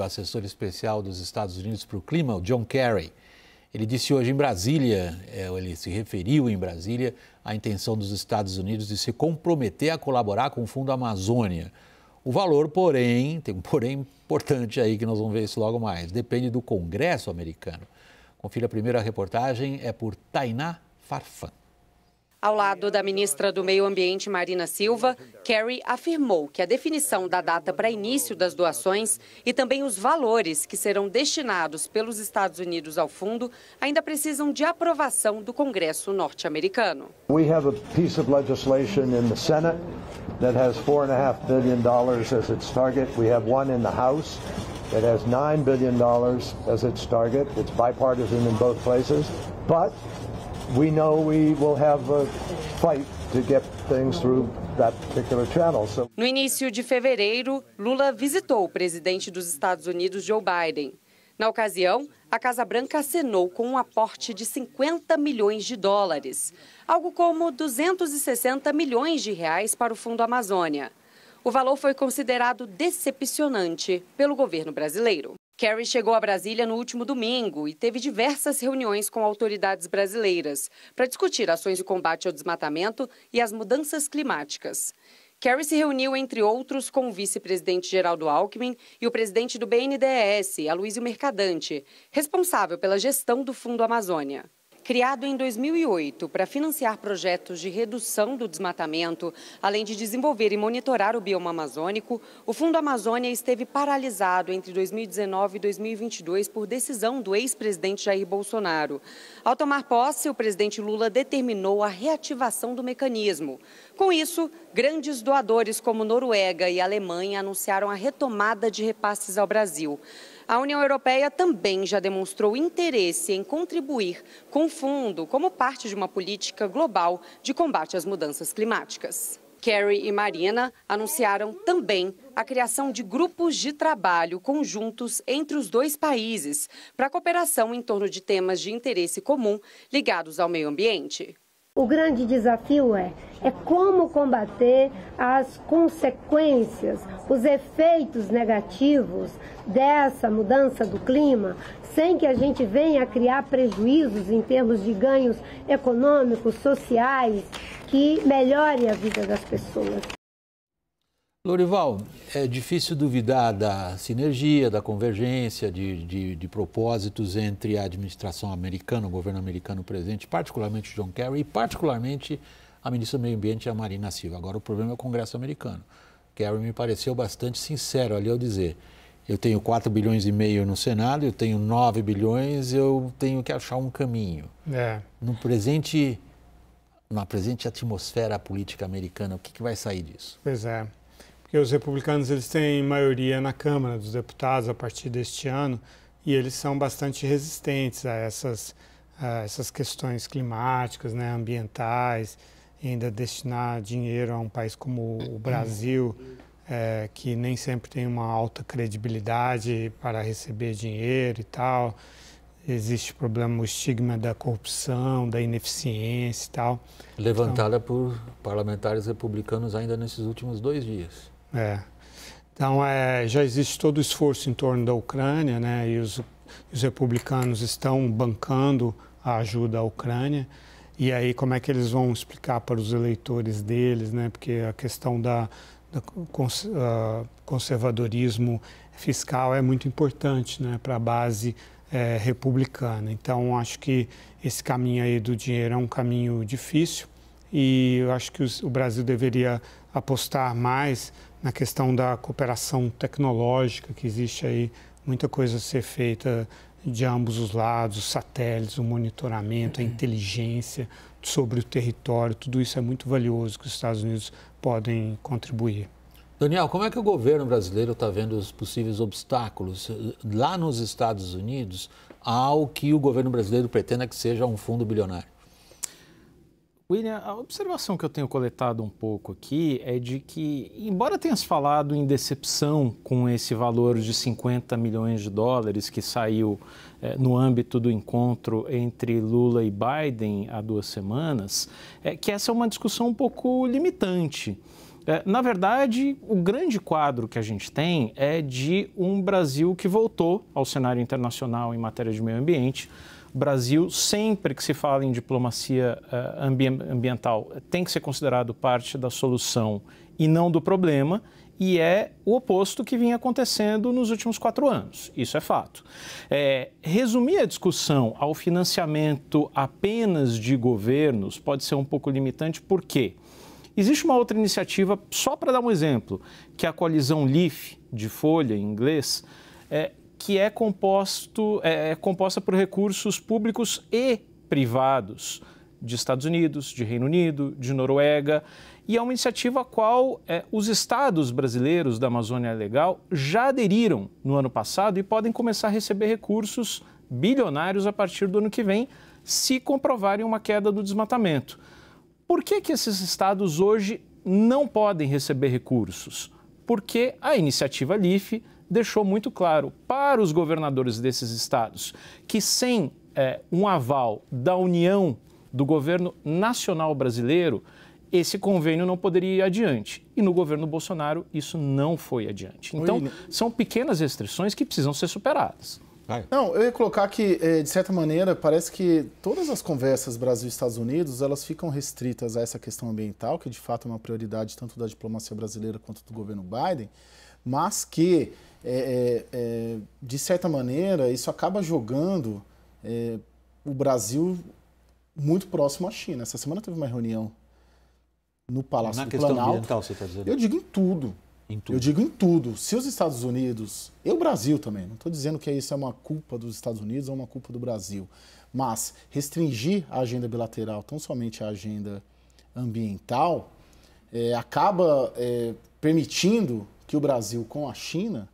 o assessor especial dos Estados Unidos para o clima, o John Kerry. Ele disse hoje em Brasília, é, ele se referiu em Brasília à intenção dos Estados Unidos de se comprometer a colaborar com o Fundo Amazônia. O valor, porém, tem um porém importante aí que nós vamos ver isso logo mais, depende do Congresso americano. Confira a primeira reportagem, é por Tainá Farfan. Ao lado da ministra do Meio Ambiente, Marina Silva, Kerry afirmou que a definição da data para início das doações e também os valores que serão destinados pelos Estados Unidos ao fundo ainda precisam de aprovação do Congresso norte-americano. We have a piece of legislation in the Senate that has 4.5 billion dollars as its target. We have one in the House that has 9 billion dollars as its target. It's bipartisan in both places, but we know we will have a fight to get things through No início de fevereiro, Lula visitou o presidente dos Estados Unidos, Joe Biden. Na ocasião, a Casa Branca acenou com um aporte de 50 milhões de dólares, algo como 260 milhões de reais para o Fundo Amazônia. O valor foi considerado decepcionante pelo governo brasileiro. Kerry chegou a Brasília no último domingo e teve diversas reuniões com autoridades brasileiras para discutir ações de combate ao desmatamento e as mudanças climáticas. Kerry se reuniu, entre outros, com o vice-presidente Geraldo Alckmin e o presidente do BNDES, Aloysio Mercadante, responsável pela gestão do Fundo Amazônia. Criado em 2008 para financiar projetos de redução do desmatamento, além de desenvolver e monitorar o bioma amazônico, o Fundo Amazônia esteve paralisado entre 2019 e 2022 por decisão do ex-presidente Jair Bolsonaro. Ao tomar posse, o presidente Lula determinou a reativação do mecanismo. Com isso, grandes doadores como Noruega e Alemanha anunciaram a retomada de repasses ao Brasil. A União Europeia também já demonstrou interesse em contribuir com o fundo como parte de uma política global de combate às mudanças climáticas. Kerry e Marina anunciaram também a criação de grupos de trabalho conjuntos entre os dois países para cooperação em torno de temas de interesse comum ligados ao meio ambiente. O grande desafio é, é como combater as consequências, os efeitos negativos dessa mudança do clima, sem que a gente venha a criar prejuízos em termos de ganhos econômicos, sociais, que melhore a vida das pessoas. Lorival, é difícil duvidar da sinergia, da convergência de, de, de, propósitos entre a administração americana, o governo americano presente, particularmente John Kerry, e particularmente a ministra do Meio Ambiente, a Marina Silva. Agora, o problema é o Congresso americano. Kerry me pareceu bastante sincero ali ao dizer: eu tenho 4 bilhões e meio no Senado, eu tenho 9 bilhões, eu tenho que achar um caminho. É. No presente, na presente atmosfera política americana, o que, que vai sair disso? Pois é porque os republicanos eles têm maioria na Câmara dos Deputados a partir deste ano e eles são bastante resistentes a essas, a essas questões climáticas, né, ambientais, ainda destinar dinheiro a um país como o uhum. Brasil, é, que nem sempre tem uma alta credibilidade para receber dinheiro e tal. Existe o problema, o estigma da corrupção, da ineficiência e tal. Levantada então, por parlamentares republicanos ainda nesses últimos dois dias. É. Então, é, já existe todo o esforço em torno da Ucrânia, né? E os, os republicanos estão bancando a ajuda à Ucrânia. E aí, como é que eles vão explicar para os eleitores deles, né? Porque a questão da, da cons, uh, conservadorismo fiscal é muito importante, né? Para a base é, republicana. Então, acho que esse caminho aí do dinheiro é um caminho difícil e eu acho que os, o Brasil deveria apostar mais na questão da cooperação tecnológica, que existe aí muita coisa a ser feita de ambos os lados, satélites, o monitoramento, a é. inteligência sobre o território, tudo isso é muito valioso que os Estados Unidos podem contribuir. Daniel, como é que o governo brasileiro está vendo os possíveis obstáculos lá nos Estados Unidos ao que o governo brasileiro pretenda é que seja um fundo bilionário? William, a observação que eu tenho coletado um pouco aqui é de que, embora tenhas falado em decepção com esse valor de 50 milhões de dólares que saiu eh, no âmbito do encontro entre Lula e Biden há duas semanas, é que essa é uma discussão um pouco limitante. Eh, na verdade, o grande quadro que a gente tem é de um Brasil que voltou ao cenário internacional em matéria de meio ambiente Brasil, sempre que se fala em diplomacia eh, ambiental, tem que ser considerado parte da solução e não do problema, e é o oposto que vinha acontecendo nos últimos quatro anos. Isso é fato. É, resumir a discussão ao financiamento apenas de governos pode ser um pouco limitante, por quê? Existe uma outra iniciativa, só para dar um exemplo, que é a coalizão LIFE, de Folha em inglês, é, que é, composto, é, é composta por recursos públicos e privados de Estados Unidos, de Reino Unido, de Noruega. E é uma iniciativa a qual é, os estados brasileiros da Amazônia Legal já aderiram no ano passado e podem começar a receber recursos bilionários a partir do ano que vem, se comprovarem uma queda do desmatamento. Por que, que esses estados hoje não podem receber recursos? Porque a iniciativa LIFE deixou muito claro para os governadores desses estados que sem é, um aval da União do governo nacional brasileiro, esse convênio não poderia ir adiante. E no governo Bolsonaro isso não foi adiante. Então, são pequenas restrições que precisam ser superadas. Não, eu ia colocar que, é, de certa maneira, parece que todas as conversas Brasil Estados Unidos, elas ficam restritas a essa questão ambiental, que de fato é uma prioridade tanto da diplomacia brasileira quanto do governo Biden, mas que é, é, é, de certa maneira, isso acaba jogando é, o Brasil muito próximo à China. Essa semana teve uma reunião no Palácio Na do questão Planalto. ambiental, você está dizendo? Eu digo em tudo. em tudo. Eu digo em tudo. Se os Estados Unidos, e o Brasil também, não estou dizendo que isso é uma culpa dos Estados Unidos ou uma culpa do Brasil, mas restringir a agenda bilateral tão somente à agenda ambiental é, acaba é, permitindo que o Brasil com a China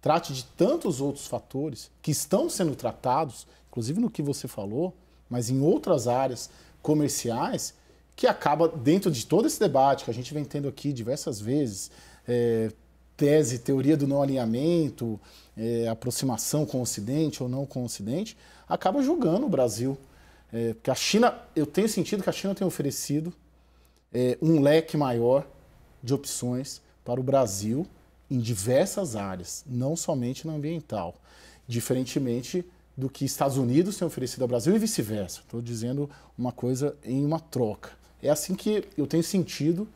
trate de tantos outros fatores que estão sendo tratados, inclusive no que você falou, mas em outras áreas comerciais, que acaba dentro de todo esse debate que a gente vem tendo aqui diversas vezes, é, tese, teoria do não alinhamento, é, aproximação com o Ocidente ou não com o Ocidente, acaba julgando o Brasil. É, porque a China, eu tenho sentido que a China tem oferecido é, um leque maior de opções para o Brasil em diversas áreas, não somente na ambiental. Diferentemente do que Estados Unidos tem oferecido ao Brasil e vice-versa. Estou dizendo uma coisa em uma troca. É assim que eu tenho sentido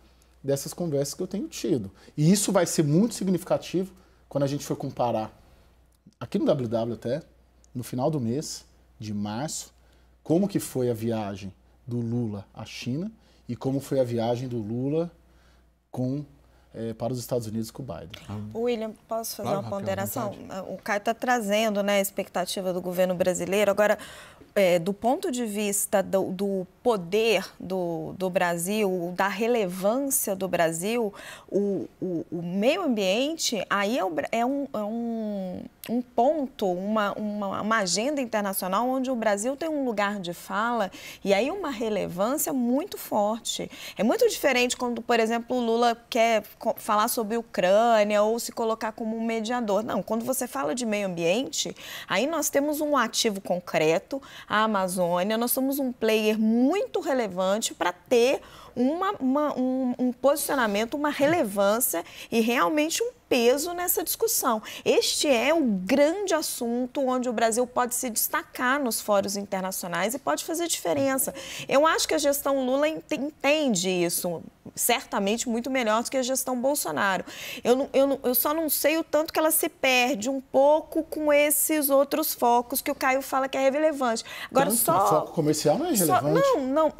dessas conversas que eu tenho tido. E isso vai ser muito significativo quando a gente for comparar aqui no WW até, no final do mês de março, como que foi a viagem do Lula à China e como foi a viagem do Lula com é, para os Estados Unidos com o Biden. Ah. William, posso fazer claro, uma ponderação? o Caio está trazendo né, a expectativa do governo brasileiro. Agora, é, do ponto de vista do, do poder do, do, Brasil, da relevância do Brasil, o, o, o meio ambiente aí é, o, é um, é um um ponto, uma, uma, uma, agenda internacional onde o Brasil tem um lugar de fala e aí uma relevância muito forte. É muito diferente quando, por exemplo, o Lula quer falar sobre Ucrânia ou se colocar como um mediador. Não, quando você fala de meio ambiente, aí nós temos um ativo concreto, a Amazônia, nós somos um player muito relevante para ter uma, uma um, um posicionamento, uma relevância e realmente um peso nessa discussão. Este é o grande assunto onde o Brasil pode se destacar nos fóruns internacionais e pode fazer diferença. Eu acho que a gestão Lula entende isso, certamente muito melhor do que a gestão Bolsonaro. Eu, eu, eu só não sei o tanto que ela se perde um pouco com esses outros focos que o Caio fala que é relevante. Agora tanto só. O foco comercial não é relevante. Só, não, não.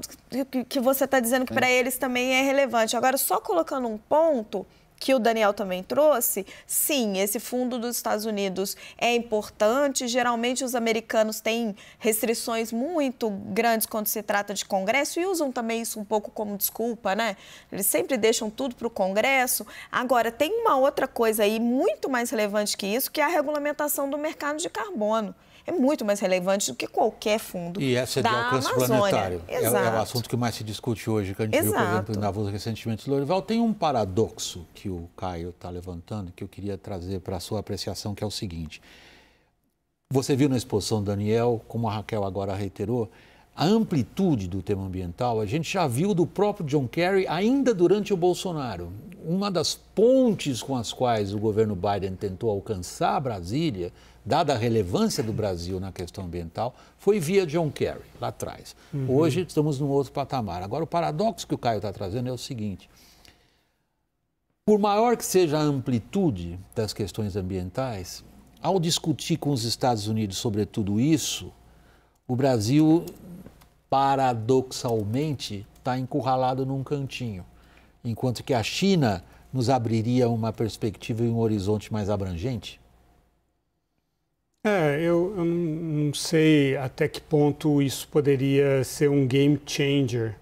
Que, que você está dizendo que é. para eles também é relevante. Agora, só colocando um ponto que o Daniel também trouxe, sim, esse fundo dos Estados Unidos é importante. Geralmente os americanos têm restrições muito grandes quando se trata de Congresso e usam também isso um pouco como desculpa, né? Eles sempre deixam tudo para o Congresso. Agora, tem uma outra coisa aí muito mais relevante que isso, que é a regulamentação do mercado de carbono é muito mais relevante do que qualquer fundo. E essa é de alcance Amazônia. planetário. Exato. É, é, o é assunto que mais se discute hoje, que a gente Exato. viu, por exemplo, na voz recentemente. Lorival, tem um paradoxo que o Caio está levantando que eu queria trazer para a sua apreciação, que é o seguinte. Você viu na exposição Daniel, como a Raquel agora reiterou, a amplitude do tema ambiental a gente já viu do próprio John Kerry ainda durante o Bolsonaro. Uma das pontes com as quais o governo Biden tentou alcançar Brasília, dada a relevância do Brasil na questão ambiental, foi via John Kerry, lá atrás. Uhum. Hoje estamos num outro patamar. Agora, o paradoxo que o Caio está trazendo é o seguinte: por maior que seja a amplitude das questões ambientais, ao discutir com os Estados Unidos sobre tudo isso, o Brasil paradoxalmente, está encurralado num cantinho, enquanto que a China nos abriria uma perspectiva e um horizonte mais abrangente? É, eu, eu não sei até que ponto isso poderia ser um game changer,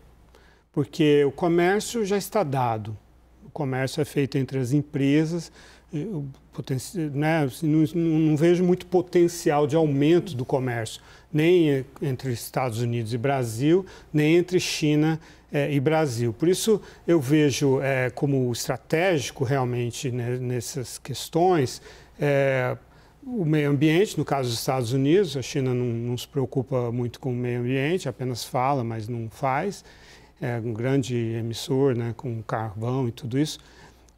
porque o comércio já está dado. O comércio é feito entre as empresas, né, assim, não, não, vejo muito potencial de aumento do comércio, nem entre Estados Unidos e Brasil, nem entre China é, e Brasil. Por isso, eu vejo é, como estratégico realmente né, nessas questões. É, o meio ambiente, no caso dos Estados Unidos, a China não, não se preocupa muito com o meio ambiente, apenas fala, mas não faz. É um grande emissor né, com carvão e tudo isso.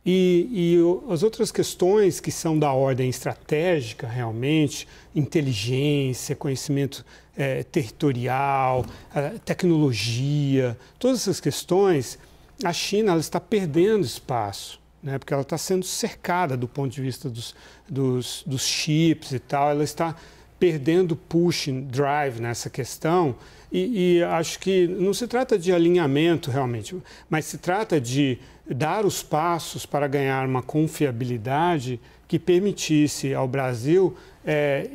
E, e as outras questões que são da ordem estratégica, realmente, inteligência, conhecimento é, territorial, é, tecnologia, todas essas questões, a China ela está perdendo espaço né, porque ela está sendo cercada do ponto de vista dos, dos, dos, chips e tal, ela está perdendo push drive nessa questão. E, e, acho que não se trata de alinhamento realmente, mas se trata de dar os passos para ganhar uma confiabilidade que permitisse ao Brasil é,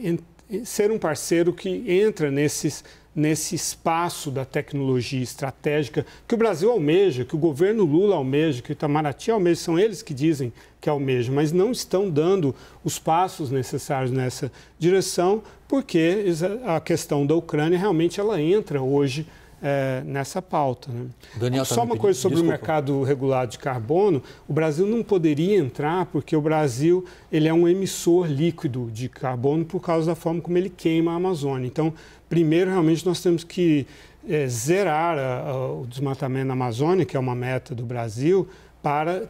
ser um parceiro que entra nesses nesse espaço da tecnologia estratégica que o Brasil almeja, que o governo Lula almeja, que o Itamaraty almeja, são eles que dizem que almejam, mas não estão dando os passos necessários nessa direção, porque a questão da Ucrânia realmente ela entra hoje é, nessa pauta. Né? Daniel, tá Só uma coisa sobre Desculpa. o mercado regulado de carbono. O Brasil não poderia entrar porque o Brasil ele é um emissor líquido de carbono por causa da forma como ele queima a Amazônia. Então, Primeiro, realmente, nós temos que é, zerar a, a, o desmatamento na Amazônia, que é uma meta do Brasil, para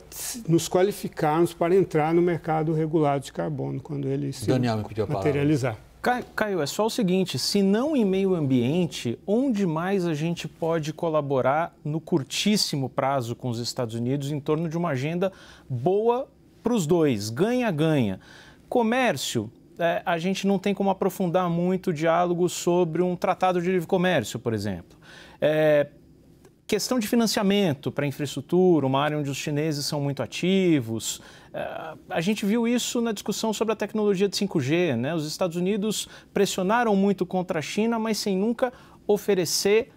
nos qualificarmos para entrar no mercado regulado de carbono quando ele se Daniel, materializar. Caio, é só o seguinte: se não em meio ambiente, onde mais a gente pode colaborar no curtíssimo prazo com os Estados Unidos em torno de uma agenda boa para os dois, ganha-ganha? Comércio, é, a gente não tem como aprofundar muito o diálogo sobre um tratado de livre comércio, por exemplo. É, questão de financiamento para infraestrutura, uma área onde os chineses são muito ativos. É, a gente viu isso na discussão sobre a tecnologia de 5G. Né? Os Estados Unidos pressionaram muito contra a China, mas sem nunca oferecer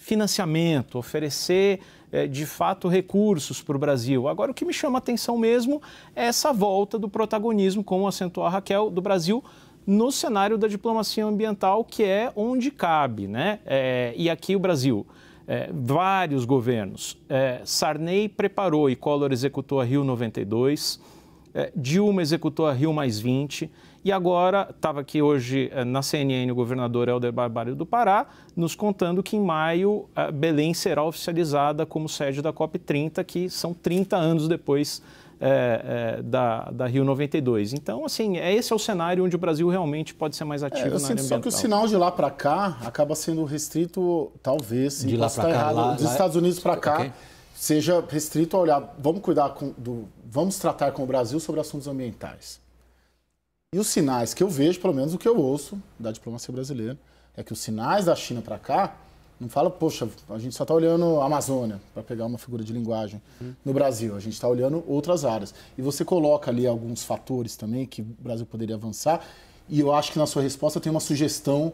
financiamento, oferecer eh, de fato recursos para o Brasil. Agora, o que me chama a atenção mesmo é essa volta do protagonismo, como acentuou a Raquel, do Brasil no cenário da diplomacia ambiental, que é onde cabe, né? É, e aqui o Brasil. É, vários governos. É, Sarney preparou e Collor executou a Rio 92, Dilma executou a Rio mais 20, e agora, estava aqui hoje eh, na CNN o governador Helder Barbário do Pará, nos contando que em maio eh, Belém será oficializada como sede da COP30, que são 30 anos depois é, é, da, da, Rio 92. Então, assim, é esse é o cenário onde o Brasil realmente pode ser mais é, ativo é, eu na sinto área ambiental. Só que o sinal de lá para cá acaba sendo restrito, talvez, de lá para cá, lá, dos lá... É- Estados Unidos para cá, okay. seja restrito a olhar, vamos cuidar com, do, vamos tratar com o Brasil sobre assuntos ambientais. E os sinais que eu vejo, pelo menos o que eu ouço da diplomacia brasileira, é que os sinais da China para cá não fala, poxa, a gente só está olhando a Amazônia, para pegar uma figura de linguagem, uhum. no Brasil. A gente está olhando outras áreas. E você coloca ali alguns fatores também que o Brasil poderia avançar. E eu acho que na sua resposta tem uma sugestão.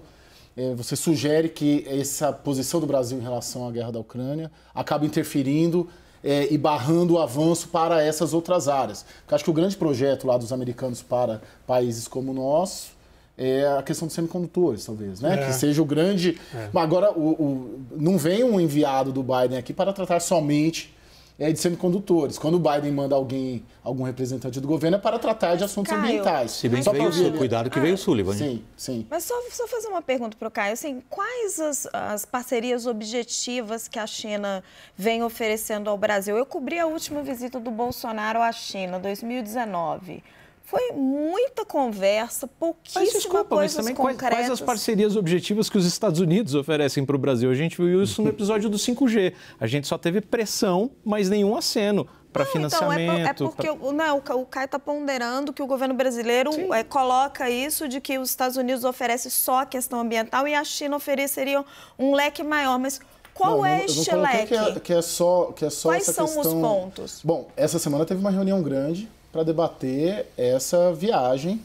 É, você sugere que essa posição do Brasil em relação à guerra da Ucrânia acaba interferindo é, e barrando o avanço para essas outras áreas. Porque acho que o grande projeto lá dos americanos para países como o nosso é a questão dos semicondutores, talvez, né? É. Que seja o grande. É. Mas agora, o, o, não vem um enviado do Biden aqui para tratar somente é, de semicondutores. Quando o Biden manda alguém, algum representante do governo, é para tratar de assuntos Caio, ambientais. Se bem que veio o Sul, cuidado que ah, veio o Sullivan. Sim, sim. Mas só, só fazer uma pergunta para o Caio. Assim, quais as, as parcerias objetivas que a China vem oferecendo ao Brasil? Eu cobri a última visita do Bolsonaro à China, 2019. Foi muita conversa, pouquíssima mas, desculpa, coisas mas também concretas. Quais, quais as parcerias objetivas que os Estados Unidos oferecem para o Brasil? A gente viu isso no episódio do 5G. A gente só teve pressão, mas nenhum aceno para financiamento. Então, é, por, é porque pra... o, não, né, o Caio está ponderando que o governo brasileiro é, coloca isso de que os Estados Unidos oferece só a questão ambiental e a China ofereceria um leque maior, mas qual é este leque? Que é, que é, só, que é só Quais são questão... os pontos? Bom, essa semana teve uma reunião grande para debater essa viagem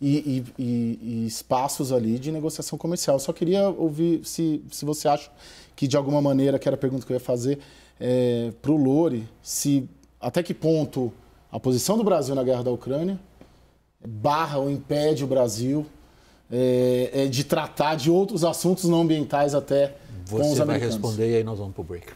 e, e, e, e, espaços ali de negociação comercial. só queria ouvir se, se você acha que, de alguma maneira, que era a pergunta que eu ia fazer é, para o Lore, se até que ponto a posição do Brasil na guerra da Ucrânia barra ou impede o Brasil é, é de tratar de outros assuntos não ambientais até Você com os americanos. Você vai responder e aí nós vamos para o break.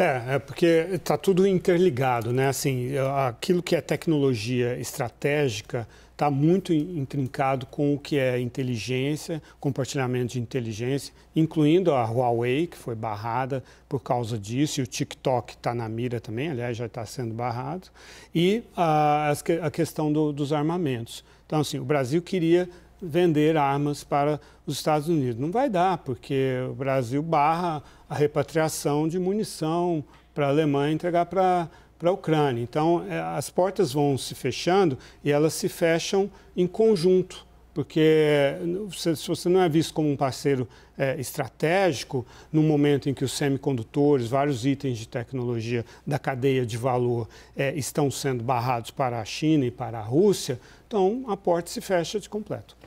É, é porque está tudo interligado, né? Assim, aquilo que é tecnologia estratégica está muito intrincado com o que é inteligência, compartilhamento de inteligência, incluindo a Huawei, que foi barrada por causa disso, e o TikTok está na mira também, aliás, já está sendo barrado, e a, a questão do, dos armamentos. Então, assim, o Brasil queria vender armas para os Estados Unidos. Não vai dar, porque o Brasil barra a repatriação de munição para a Alemanha entregar para para a Ucrânia. Então, é, as portas vão se fechando e elas se fecham em conjunto, porque se você não é visto como um parceiro é, estratégico, no momento em que os semicondutores, vários itens de tecnologia da cadeia de valor é, estão sendo barrados para a China e para a Rússia, então a porta se fecha de completo.